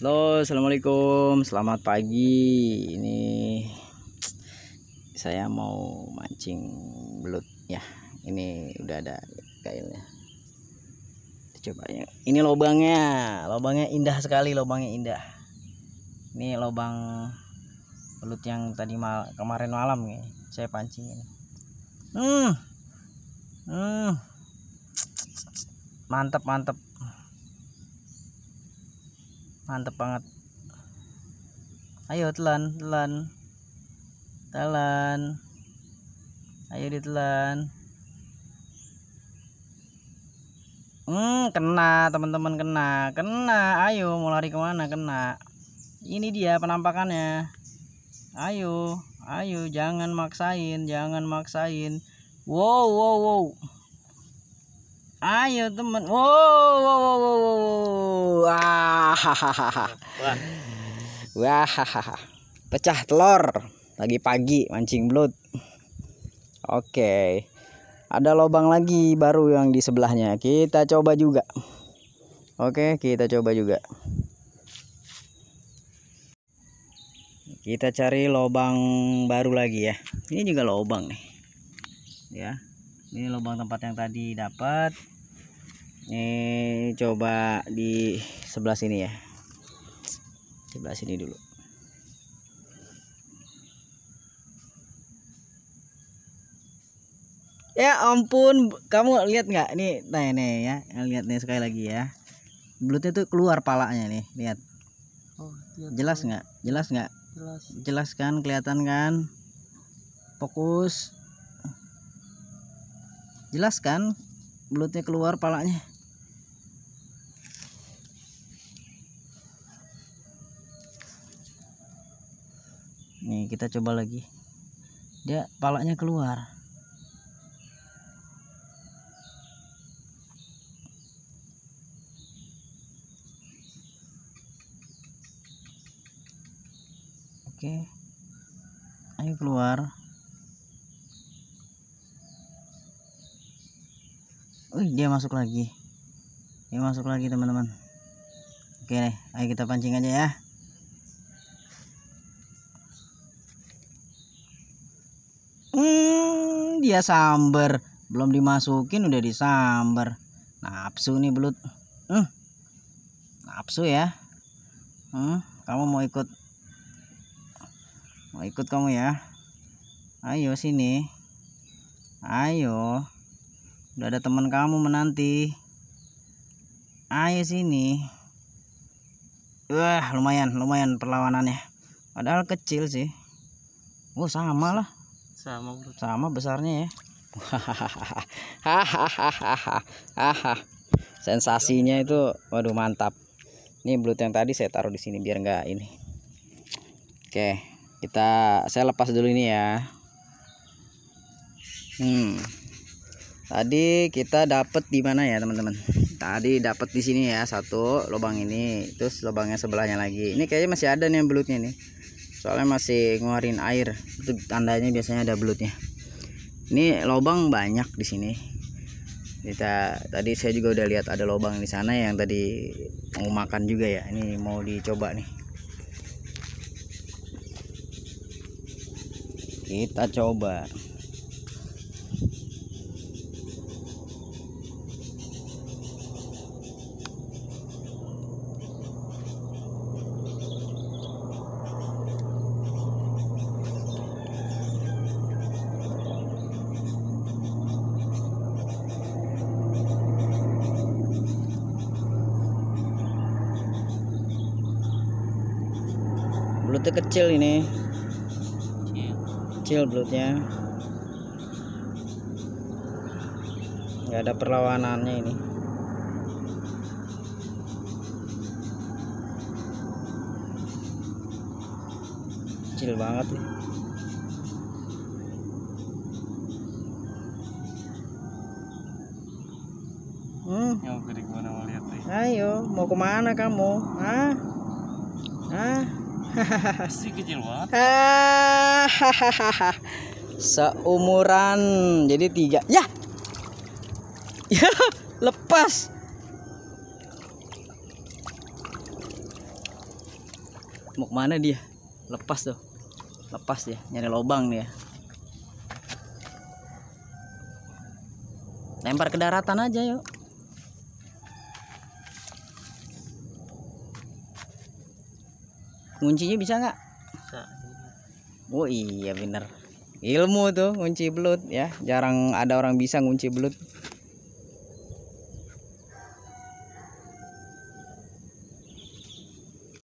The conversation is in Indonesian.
Halo assalamualaikum selamat pagi ini saya mau mancing belut ya ini udah ada kailnya coba ya ini lobangnya, lobangnya indah sekali Lobangnya indah ini lobang belut yang tadi mal kemarin malam nih saya pancing. hmm hmm mantap mantap mantep banget ayo telan telan telan ayo ditelan hmm kena teman-teman kena kena ayo mau lari kemana kena ini dia penampakannya ayo ayo jangan maksain jangan maksain wow wow wow Ayo teman. Wow, wow, wow, wow. wah, hahaha. Wah, hahaha. Pecah telur. Lagi pagi mancing belut. Oke. Ada lubang lagi baru yang di sebelahnya. Kita coba juga. Oke, kita coba juga. Kita cari lubang baru lagi ya. Ini juga lubang nih. Ya ini lubang tempat yang tadi dapat ini coba di sebelah sini ya sebelah sini dulu ya ampun kamu lihat nggak nih nah ini ya lihat nih sekali lagi ya belutnya tuh keluar palanya nih lihat oh, iya, jelas iya. nggak jelas nggak jelas jelas kan kelihatan kan fokus jelas kan belutnya keluar palanya nih kita coba lagi dia palanya keluar oke ayo keluar Uy, dia masuk lagi dia masuk lagi teman-teman oke deh ayo kita pancing aja ya hmm, dia sambar belum dimasukin udah disambar nafsu nih belut hmm, nafsu ya hmm, kamu mau ikut mau ikut kamu ya ayo sini ayo Udah ada teman kamu menanti. Ayo sini. Wah, lumayan, lumayan perlawanannya. Padahal kecil sih. Oh, sama lah. Sama, bro. Sama besarnya ya. Hahaha. Sensasinya itu waduh mantap. Ini belut yang tadi saya taruh di sini biar enggak ini. Oke, kita saya lepas dulu ini ya. Hmm. Tadi kita dapat di mana ya, teman-teman? Tadi dapat di sini ya, satu lubang ini, terus lubangnya sebelahnya lagi. Ini kayaknya masih ada nih belutnya nih. Soalnya masih nguarin air. Itu tandanya biasanya ada belutnya. Ini lubang banyak di sini. Kita tadi saya juga udah lihat ada lubang di sana yang tadi mau makan juga ya. Ini mau dicoba nih. Kita coba. belutnya kecil ini iya. kecil belutnya nggak ada perlawanannya ini kecil banget nih hmm. Ayo, mau kemana kamu? Hah? Hah? si kecil banget seumuran jadi tiga ya ya lepas mau kemana dia lepas tuh lepas dia nyari lobang nih ya lempar ke daratan aja yuk Kuncinya bisa nggak? Oh iya bener. Ilmu tuh kunci belut ya. Jarang ada orang bisa kunci belut.